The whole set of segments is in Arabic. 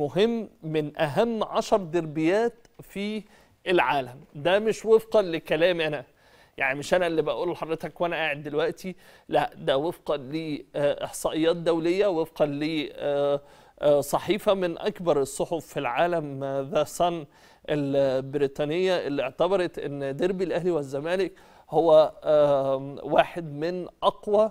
مهم من أهم عشر دربيات في العالم ده مش وفقا لكلامي أنا يعني مش أنا اللي بقوله لحضرتك وأنا قاعد دلوقتي لا ده وفقا لإحصائيات دولية وفقا لصحيفة آه، آه، من أكبر الصحف في العالم ذا صن البريطانية اللي اعتبرت أن ديربي الأهلي والزمالك هو آه، واحد من أقوى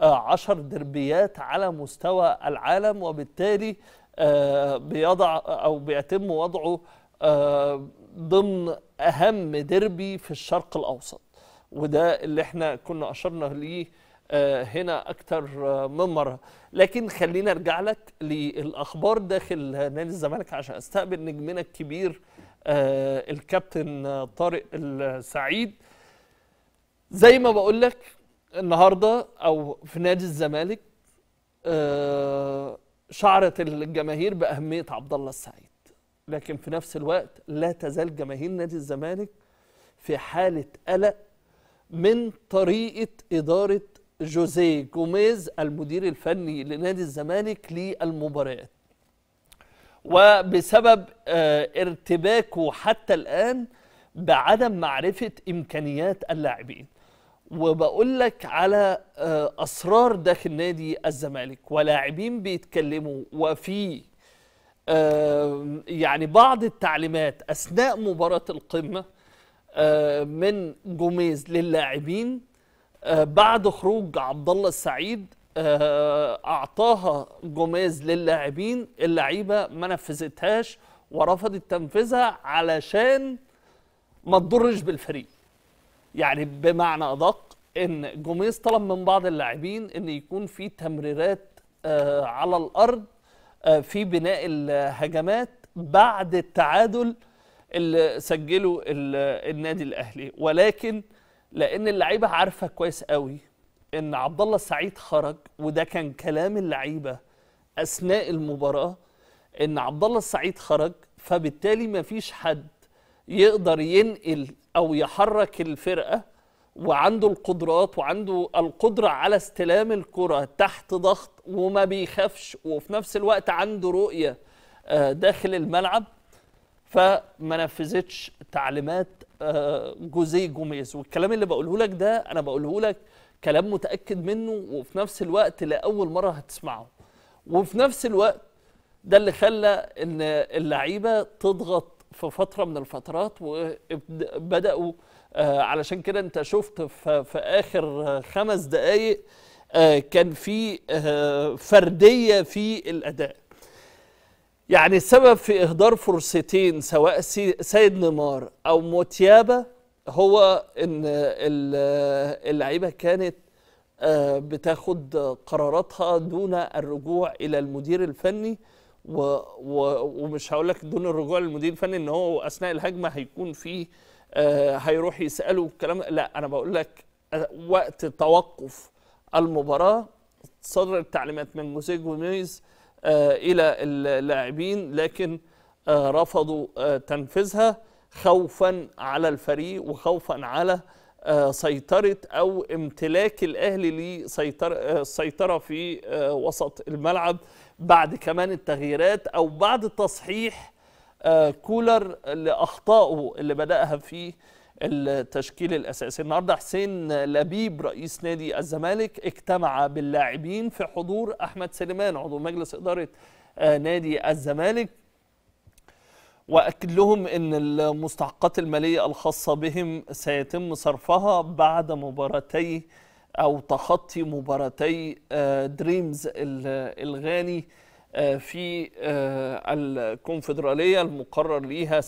عشر دربيات على مستوى العالم وبالتالي آه، بيضع او بيتم وضعه آه، ضمن اهم ديربي في الشرق الاوسط وده اللي احنا كنا اشرنا ليه آه، هنا اكتر من مره لكن خلينا ارجع لك للاخبار داخل نادي الزمالك عشان استقبل نجمنا الكبير الكابتن طارق السعيد زي ما بقول لك النهارده او في نادي الزمالك آه شعرت الجماهير باهميه عبد الله السعيد لكن في نفس الوقت لا تزال جماهير نادي الزمالك في حاله قلق من طريقه اداره جوزيه جوميز المدير الفني لنادي الزمالك للمباريات وبسبب آه، ارتباكه حتى الآن بعدم معرفة إمكانيات اللاعبين وبقول لك على آه، اسرار داخل نادي الزمالك ولاعبين بيتكلموا وفي آه، يعني بعض التعليمات اثناء مباراه القمه آه، من جوميز للاعبين بعد خروج عبد الله السعيد اعطاها جوميز للاعبين اللعيبه ما نفذتهاش ورفضت تنفيذها علشان ما تضرش بالفريق يعني بمعنى ادق ان جوميز طلب من بعض اللاعبين ان يكون في تمريرات آه، على الارض آه، في بناء الهجمات بعد التعادل اللي سجله النادي الاهلي ولكن لان اللعيبه عارفه كويس قوي ان عبد الله السعيد خرج وده كان كلام اللعيبه اثناء المباراه ان عبد الله السعيد خرج فبالتالي ما فيش حد يقدر ينقل او يحرك الفرقه وعنده القدرات وعنده القدرة على استلام الكرة تحت ضغط وما بيخافش وفي نفس الوقت عنده رؤية آه، داخل الملعب فما نفذتش تعليمات آه، جوزيه جوميز والكلام اللي بقوله لك ده أنا بقوله لك كلام متأكد منه وفي نفس الوقت لأول مرة هتسمعه وفي نفس الوقت ده اللي خلى ان اللعيبه تضغط في فتره من الفترات وبداوا آه، علشان كده انت شفت في اخر خمس دقائق آه، كان في آه، فرديه في الاداء يعني السبب في اهدار فرصتين سواء سيد نيمار او موتيابا هو ان اللعيبه كانت بتاخد قراراتها دون الرجوع الى المدير الفني و و ومش هقول لك دون الرجوع للمدير الفني ان هو اثناء الهجمه هيكون فيه آه هيروح يساله الكلام لا انا بقول لك آه، وقت توقف المباراه صدر التعليمات من جوزيه جوميز آه الى اللاعبين لكن آه رفضوا آه تنفيذها خوفا على الفريق وخوفا على آه، سيطرة أو امتلاك الأهلي لسيطرة آه، في وسط الملعب بعد كمان التغييرات او بعد تصحيح آه، كولر لاخطائه اللي بداها في التشكيل الاساسي النهارده حسين لبيب رئيس نادي الزمالك اجتمع باللاعبين في حضور احمد سليمان عضو مجلس اداره آه، نادي الزمالك واكد لهم ان المستحقات الماليه الخاصه بهم سيتم صرفها بعد مباراتي او تخطي مباراتي دريمز آه، الغاني آه، في آه، الكونفدراليه المقرر ليها